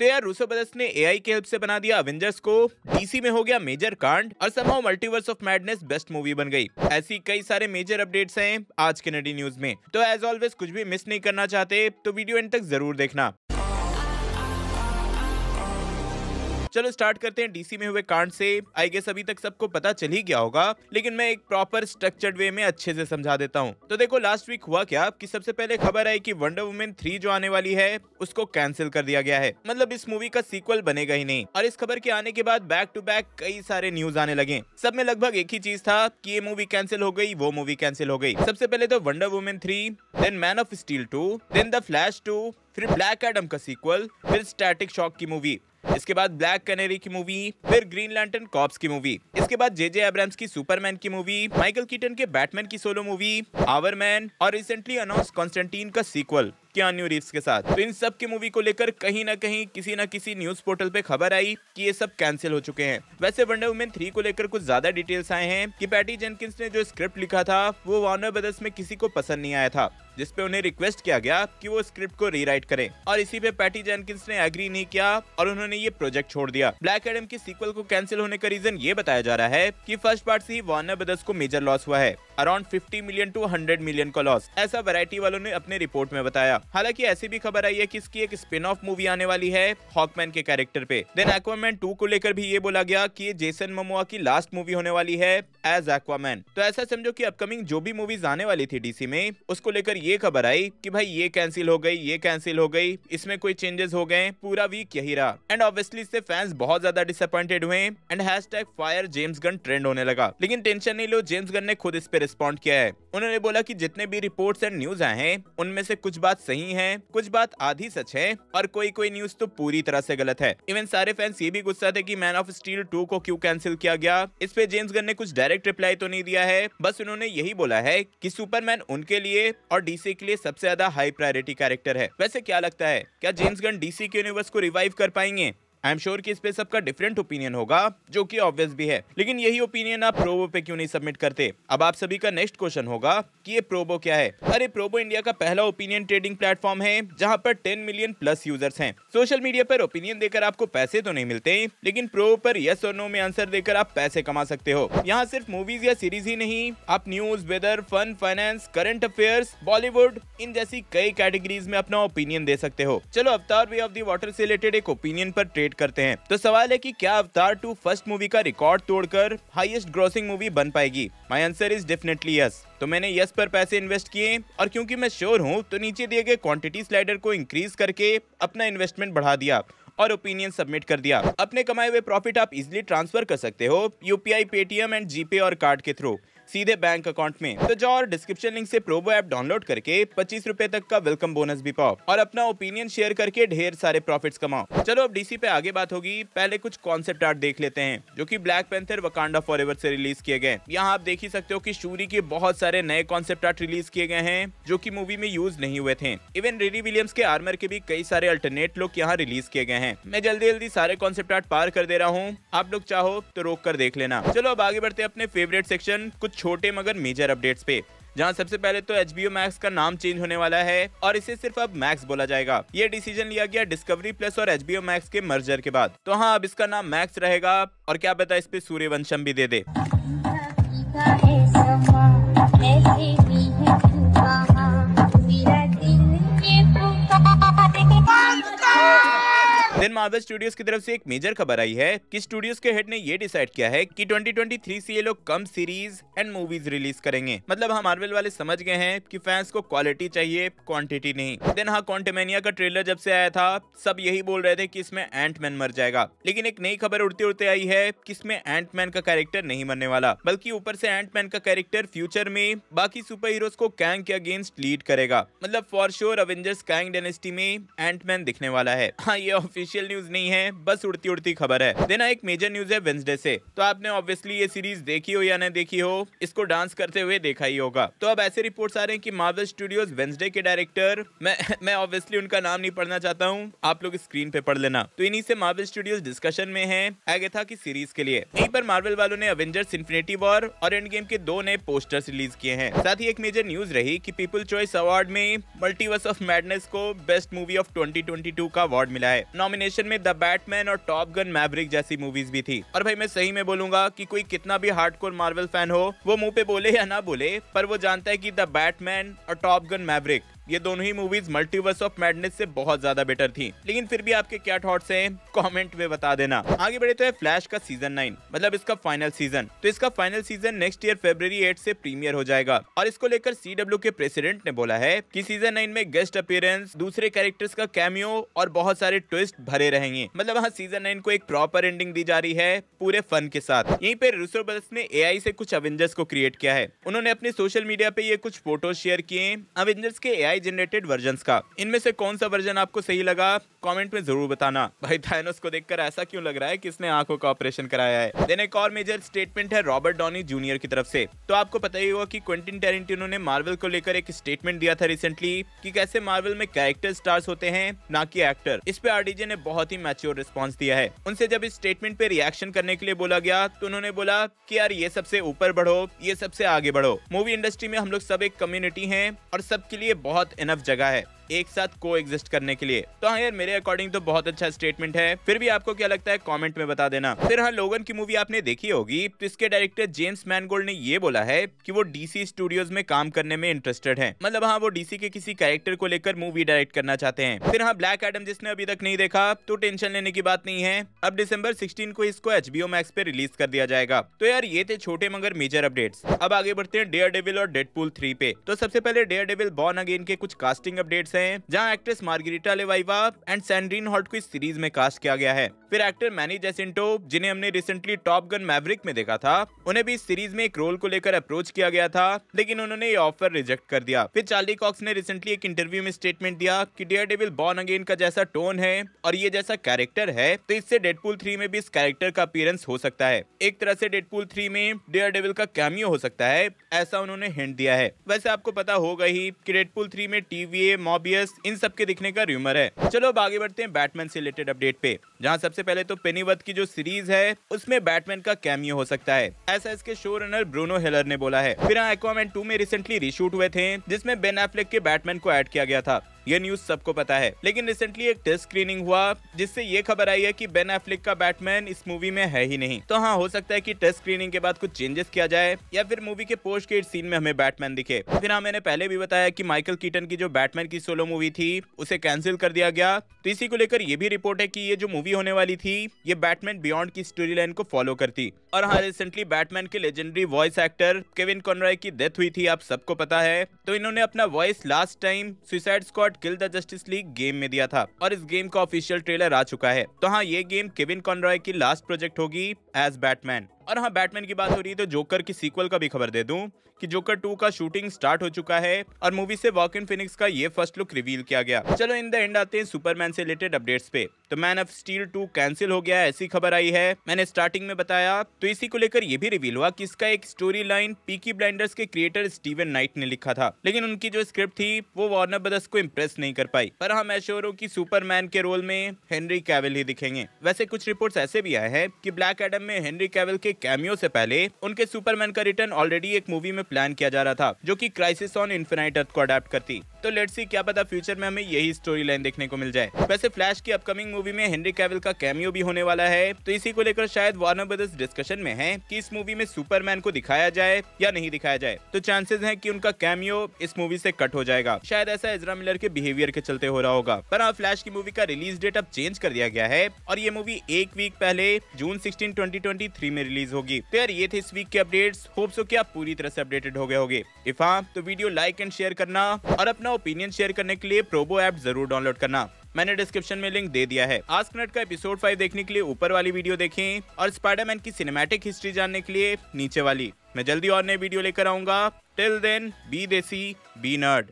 तो यार Russo brothers ने एआई के हेल्प से बना दिया अवेंजर्स को डीसी में हो गया मेजर कांड और समाउ Multiverse of Madness best movie बन गई ऐसी कई सारे मेजर अपडेट्स हैं आज के नडी न्यूज में तो एज ऑलवेज कुछ भी मिस नहीं करना चाहते तो वीडियो एंड तक जरूर देखना चलो स्टार्ट करते हैं डीसी में हुए कांड से आई गेस अभी तक सबको पता चल ही गया होगा लेकिन मैं एक प्रॉपर स्ट्रक्चर्ड वे में अच्छे से समझा देता हूँ तो देखो लास्ट वीक हुआ क्या कि सबसे पहले खबर आई कि वंडर वुमेन थ्री जो आने वाली है उसको कैंसिल कर दिया गया है मतलब इस मूवी का सीक्वल बनेगा ही नहीं और इस खबर के आने के बाद बैक टू बैक कई सारे न्यूज आने लगे सब में लगभग एक ही चीज था की ये मूवी कैंसिल हो गई वो मूवी कैंसिल हो गई सबसे पहले तो Wonder Woman three then Man of Steel two then the Flash two फिर ब्लैक एडम का सीक्वल फिर स्टैटिक शॉक की मूवी इसके बाद ब्लैक कनेरी की मूवी फिर ग्रीन लैंटन कॉप्स की मूवी इसके बाद जे जे एब्राम्स की सुपरमैन की मूवी माइकल कीटन के बैटमैन की सोलो मूवी आवर मैन और रिसेंटली अनाउंस कॉन्स्टेंटीन का सीक्वल क्यान्यू रिप्स के साथ तो इन सब की मूवी को लेकर कहीं ना कहीं किसी ना किसी न्यूज पोर्टल पे खबर आई कि ये सब कैंसिल हो चुके हैं वैसे वंडर वुमेन थ्री को लेकर कुछ ज्यादा डिटेल्स आए हैं कि पैटी जेनकिंस ने जो स्क्रिप्ट लिखा था वो वार्नर ब्रदर्स में किसी को पसंद नहीं आया था जिसपे उन्हें रिक्वेस्ट किया गया कि वो स्क्रिप्ट को रीराइट करें और इसी पे पैटी जेनकिंस ने एग्री नहीं किया और उन्होंने ये प्रोजेक्ट छोड़ दिया ब्लैक एडम की सीक्वल को कैंसिल होने का रीजन ये बताया जा रहा है कि फर्स्ट पार्ट से ही वार्नर ब्रदर्स को मेजर लॉस हुआ है अराउंड 50 मिलियन टू 100 मिलियन का लॉस ऐसा वैरायटी वालों ने अपने रिपोर्ट में बताया हालांकि ऐसी भी खबर आई है कि इसकी एक स्पिन ऑफ मूवी आने वाली है हॉकमैन के कैरेक्टर पे देन एक्वामैन टू को लेकर भी ये बोला गया की जेसन ममुआ की लास्ट मूवी होने वाली है एज एक्वामैन तो ऐसा समझो कि अपकमिंग जो भी मूवीज आने वाली थी डीसी में उसको लेकर ये खबर आई कि भाई ये कैंसिल हो गई ये कैंसिल हो गई इसमें कोई चेंजेस हो गए पूरा वीक यही रहा एंड ऑब्वियसली इससे फैंस बहुत ज्यादा डिसअपॉइंटेड हुए and hash fire James Gunn trend होने लगा लेकिन टेंशन नहीं लो जेम्स गन ने खुद इस पे रिस्पॉन्ड किया है उन्होंने बोला की जितने भी रिपोर्ट एंड न्यूज आए हैं उनमें से कुछ बात सही है कुछ बात आधी सच है और कोई कोई न्यूज तो पूरी तरह से गलत है इवन सारे फैंस ये भी गुस्सा थे की मैन ऑफ स्टील टू को क्यूँ कैंसिल किया गया इस पे जेम्स गन ने कुछ डायरेक्ट रिप्लाई तो नहीं दिया है बस उन्होंने यही बोला है कि सुपरमैन उनके लिए और डीसी के लिए सबसे ज्यादा हाई प्रायोरिटी कैरेक्टर है वैसे क्या लगता है क्या जेम्स गन डीसी के यूनिवर्स को रिवाइव कर पाएंगे आई एम श्योर की इस पे सबका डिफरेंट ओपिनियन होगा जो कि ऑब्वियस भी है लेकिन यही ओपिनियन आप प्रोबो पे क्यों नहीं सबमिट करते अब आप सभी का नेक्स्ट क्वेश्चन होगा कि ये प्रोबो क्या है अरे प्रोबो इंडिया का पहला ओपिनियन ट्रेडिंग प्लेटफॉर्म है जहाँ पर टेन मिलियन प्लस यूजर्स हैं सोशल मीडिया पर ओपिनियन देकर आपको पैसे तो नहीं मिलते लेकिन प्रोबो पर यस और नो में आंसर देकर आप पैसे कमा सकते हो यहाँ सिर्फ मूवीज या सीरीज ही नहीं आप news weather fun finance current affair Bollywood इन जैसी कई कैटेगरीज में अपना ओपिनियन दे सकते हो चलो Avatar Way of the Water से रिलेटेड एक ओपिनियन पर ट्रेड हिट करते हैं तो सवाल है कि क्या अवतार टू फर्स्ट मूवी का रिकॉर्ड तोड़कर हाईएस्ट ग्रॉसिंग मूवी बन पाएगी my answer is definitely yes तो मैंने यस पर पैसे इन्वेस्ट किए और क्योंकि मैं श्योर हूँ तो नीचे दिए गए क्वांटिटी स्लाइडर को इंक्रीज करके अपना इन्वेस्टमेंट बढ़ा दिया और ओपिनियन सबमिट कर दिया अपने कमाए हुए प्रॉफिट आप इजिली ट्रांसफर कर सकते हो यूपीआई पेटीएम एंड जीपे और कार्ड के थ्रू सीधे बैंक अकाउंट में तो जाओ और डिस्क्रिप्शन लिंक से प्रोबो ऐप डाउनलोड करके पच्चीस रूपए तक का वेलकम बोनस भी पाओ और अपना ओपिनियन शेयर करके ढेर सारे प्रॉफिट कमाओ चलो अब डीसी पे आगे बात होगी पहले कुछ कॉन्सेप्ट आर्ट देख लेते हैं जो की Black Panther Wakanda Forever release किए गए यहाँ आप देख ही सकते हो की शूरी के बहुत सारे नए कॉन्सेप्ट आर्ट रिलीज किए गए हैं जो की मूवी में यूज नहीं हुए थे इवन रेडी विलियम्स के आर्मर के भी कई सारे अल्टरनेट लुक यहाँ रिलीज किए गए हैं मैं जल्दी जल्दी सारे कॉन्सेप्ट आर्ट पार कर दे रहा हूँ आप लोग चाहो तो रोक कर देख लेना चलो अब आगे बढ़ते अपने फेवरेट सेक्शन कुछ छोटे मगर मेजर अपडेट्स पे जहां सबसे पहले तो एच बी मैक्स का नाम चेंज होने वाला है और इसे सिर्फ अब मैक्स बोला जाएगा ये डिसीजन लिया गया डिस्कवरी प्लस और एच बी मैक्स के मर्जर के बाद तो हाँ अब इसका नाम मैक्स रहेगा और क्या पता इस पे सूर्य भी दे दे देन मार्वल स्टूडियोज की तरफ से एक मेजर खबर आई है कि स्टूडियोज के हेड ने ये डिसाइड किया है कि 2023 से ये लोग कम सीरीज एंड मूवीज रिलीज करेंगे मतलब हम हाँ, मार्वल वाले समझ गए हैं कि फैंस को क्वालिटी चाहिए क्वांटिटी नहीं देन हाँ कॉन्टेमेनिया का ट्रेलर जब से आया था सब यही बोल रहे थे की इसमें एंटमैन मर जाएगा लेकिन एक नई खबर उड़ते उड़ते आई है की इसमें एंटमैन का कैरेक्टर नहीं मरने वाला बल्कि ऊपर से एंटमैन का कैरेक्टर फ्यूचर में बाकी सुपर हीरोज को कैंग के अगेंस्ट लीड करेगा मतलब for sure Avengers Kang Dynasty में एंटमैन दिखने वाला है हाँ ये ऑफिस ऑफिशियल न्यूज नहीं है बस उड़ती उड़ती खबर है देना एक मेजर न्यूज है वेंसडे से तो आपने ऑब्वियसली ये सीरीज देखी हो या नहीं देखी हो इसको डांस करते हुए देखा ही होगा तो अब ऐसे रिपोर्ट आ रहे हैं की मार्वल स्टूडियोज वेंसडे के डायरेक्टर मैं मैं ऑब्वियसली उनका नाम नहीं पढ़ना चाहता हूँ आप लोग स्क्रीन पे पढ़ लेना तो इन्हीं से मार्वल स्टूडियोज डिस्कशन में है एगेथा की सीरीज के लिए यहीं पर मार्वल वालों ने अवेंजर्स इन्फिनेटी वॉर और एंड गेम के दो नए पोस्टर्स रिलीज किए हैं साथ ही एक मेजर न्यूज रही की पीपल चॉइस अवार्ड में मल्टीवर्स ऑफ मैडनेस को बेस्ट मूवी ऑफ ट्वेंटी का अवार्ड मिला है कॉम्बिनेशन में द बैटमैन और टॉप गन मैब्रिक जैसी मूवीज भी थी और भाई मैं सही में बोलूंगा कि कोई कितना भी हार्ड कोर मार्वल फैन हो वो मुंह पे बोले या ना बोले पर वो जानता है कि द बैटमैन और टॉप गन मैब्रिक ये दोनों ही मूवीज मल्टीवर्स ऑफ मैडनेस से बहुत ज्यादा बेटर थी लेकिन फिर भी आपके क्या थॉट्स हैं कमेंट में बता देना आगे बढ़े तो है फ्लैश का सीजन नाइन मतलब इसका फाइनल सीजन तो इसका final season next year February eight से प्रीमियर हो जाएगा और इसको लेकर सी के प्रेसिडेंट ने बोला है की सीजन नाइन में गेस्ट अपियरेंस दूसरे कैरेक्टर्स का कैमियो और बहुत सारे ट्विस्ट भरे रहेंगे मतलब हाँ सीजन नाइन को एक प्रॉपर एंडिंग दी जा रही है पूरे फन के साथ यहीं पे रूसो बस ने ए से कुछ अवेंजर्स को क्रिएट किया है उन्होंने अपने सोशल मीडिया पे ये कुछ फोटो शेयर किए अवेंजर्स के ए एआई जनरेटेड वर्जन का इनमें से कौन सा वर्जन आपको सही लगा कमेंट में जरूर बताना भाई थानोस को देखकर ऐसा क्यों लग रहा है किसने आंखों का ऑपरेशन कराया है देन एक और मेजर स्टेटमेंट है रॉबर्ट डॉनी जूनियर की तरफ से तो आपको पता ही होगा कि क्वेंटिन टेरेंटिनो ने मार्वल को लेकर एक स्टेटमेंट दिया था रिसेंटली कि कैसे मार्वल में कैरेक्टर स्टार्स होते हैं ना कि एक्टर इस पे आरडीजे ने बहुत ही मैच्योर रिस्पॉन्स दिया है उनसे जब इस स्टेटमेंट पे रिएक्शन करने के लिए बोला गया तो उन्होंने बोला की यार ये सबसे ऊपर बढ़ो ये सबसे आगे बढ़ो मूवी इंडस्ट्री में हम लोग सब एक कम्युनिटी है और सबके लिए बहुत बहुत इनफ जगह है एक साथ को करने के लिए तो हाँ यार मेरे अकॉर्डिंग तो बहुत अच्छा स्टेटमेंट है फिर भी आपको क्या लगता है कॉमेंट में बता देना फिर हाँ लोगन की मूवी आपने देखी होगी तो इसके डायरेक्टर जेम्स मैनगोल्ड ने ये बोला है की वो डीसी स्टूडियोज में काम करने में इंटरेस्टेड है मतलब हाँ वो डीसी के किसी कैरेक्टर को लेकर मूवी डायरेक्ट करना चाहते हैं फिर हाँ ब्लैक एडम जिसने अभी तक नहीं देखा तो टेंशन लेने की बात नहीं है अब डिसम्बर सिक्सटीन को इसको एच बी मैक्स पे रिलीज कर दिया जाएगा तो यार ये थे छोटे मगर मेजर अपडेट्स अब आगे बढ़ते हैं डेयर डेविल और डेडपुल थ्री पे तो सबसे पहले डेयर डेविल बॉर्न अगेन के कुछ कास्टिंग अपडेट्स है हैं जहां actress Margarita Levieva and Sandrine Holt को इस सीरीज में कास्ट किया गया है फिर एक्टर मैनी जेसेंटो जिन्हें हमने रिसेंटली टॉप गन मैवरिक में देखा था उन्हें भी इस सीरीज में एक रोल को लेकर अप्रोच किया गया था लेकिन उन्होंने ये ऑफर रिजेक्ट कर दिया फिर चार्ली कॉक्स ने रिसेंटली एक इंटरव्यू में स्टेटमेंट दिया कि डियर डेविल बॉर्न अगेन का जैसा टोन है और ये जैसा कैरेक्टर है तो इससे डेडपुल थ्री में भी इस कैरेक्टर का अपियरेंस हो सकता है एक तरह से डेडपुल थ्री में डियर डेविल का कैमियो हो सकता है ऐसा उन्होंने हिंट दिया है वैसे आपको पता होगा ही की डेडपुल थ्री में टीवी मॉबी आईपीएस इन सब के दिखने का र्यूमर है चलो अब आगे बढ़ते हैं बैटमैन से रिलेटेड अपडेट पे जहां सबसे पहले तो पेनीवत की जो सीरीज है उसमें बैटमैन का कैमियो हो सकता है ऐसा इसके शो रनर ब्रूनो हेलर ने बोला है फिर एक्वामैन टू में रिसेंटली रिशूट हुए थे जिसमें बेन एफ्लेक के बैटमैन को ऐड किया गया था ये न्यूज सबको पता है लेकिन रिसेंटली एक टेस्ट स्क्रीनिंग हुआ जिससे ये खबर आई है कि बेन एफ्लिक का बैटमैन इस मूवी में है ही नहीं तो हाँ हो सकता है कि टेस्ट स्क्रीनिंग के बाद कुछ चेंजेस किया जाए या फिर मूवी के पोस्ट के सीन में हमें बैटमैन दिखे फिर हाँ मैंने पहले भी बताया की माइकल कीटन की जो बैटमैन की सोलो मूवी थी उसे कैंसिल कर दिया गया तो इसी को लेकर ये भी रिपोर्ट है की ये जो मूवी मूवी होने वाली थी ये बैटमैन बियॉन्ड की स्टोरी लाइन को फॉलो करती और हाँ रिसेंटली बैटमैन के legendary voice actor Kevin Conroy की डेथ हुई थी आप सबको पता है तो इन्होंने अपना voice last time Suicide Squad Kill the Justice League game में दिया था और इस गेम का ऑफिशियल ट्रेलर आ चुका है तो हाँ ये गेम केविन कॉनराय की लास्ट प्रोजेक्ट होगी एज बैटमैन और हाँ बैटमैन की बात हो रही है तो जोकर की सीक्वल का भी खबर दे दूं कि जोकर 2 का शूटिंग स्टार्ट हो चुका है और मूवी से वॉक इन फिनिक्स का ये फर्स्ट लुक रिवील किया गया चलो इन द एंड आते हैं सुपरमैन से रिलेटेड अपडेट्स पे तो Man of Steel two cancel हो गया ऐसी खबर आई है मैंने स्टार्टिंग में बताया तो इसी को लेकर ये भी रिवील हुआ की इसका एक स्टोरी लाइन पीकी ब्लाइंडर्स के क्रिएटर स्टीवन नाइट ने लिखा था लेकिन उनकी जो स्क्रिप्ट थी वो वार्नर ब्रदर्स को इम्प्रेस नहीं कर पाई पर हम हाँ, मैं हो की सुपरमैन के रोल में हेनरी कैवल ही दिखेंगे वैसे कुछ रिपोर्ट ऐसे भी आए हैं की ब्लैक एडम में हेनरी कैवल के के कैमियो से पहले उनके सुपरमैन का रिटर्न ऑलरेडी एक मूवी में प्लान किया जा रहा था जो कि क्राइसिस ऑन इन्फिनाइट अर्थ को अडेप्ट करती तो लेट्स सी क्या पता फ्यूचर में हमें यही स्टोरी लाइन देखने को मिल जाए वैसे फ्लैश की अपकमिंग मूवी में हेनरी कैविल का कैमियो भी होने वाला है तो इसी को लेकर शायद वार्नर ब्रदर्स डिस्कशन में है कि इस मूवी में सुपरमैन को दिखाया जाए या नहीं दिखाया जाए तो चांसेस है की उनका कैमियो इस मूवी ऐसी कट हो जाएगा शायद ऐसा इजरा मिलर के बिहेवियर के चलते हो रहा होगा पर हाँ फ्लैश की मूवी का रिलीज डेट अब चेंज कर दिया गया है और ये मूवी एक वीक पहले जून सिक्सटीन ट्वेंटी में रिलीज होगी तो यार ये थे इस वीक के अपडेट्स होप्स हो कि आप पूरी तरह से अपडेटेड हो गए होगे इफा हाँ, तो वीडियो लाइक एंड शेयर करना और अपना अपना ओपिनियन शेयर करने के लिए प्रोबो ऐप जरूर डाउनलोड करना मैंने डिस्क्रिप्शन में लिंक दे दिया है आज कनेक्ट का एपिसोड फाइव देखने के लिए ऊपर वाली वीडियो देखें और स्पाइडरमैन की सिनेमैटिक हिस्ट्री जानने के लिए नीचे वाली मैं जल्दी और नई वीडियो लेकर आऊंगा till then be desi be nerd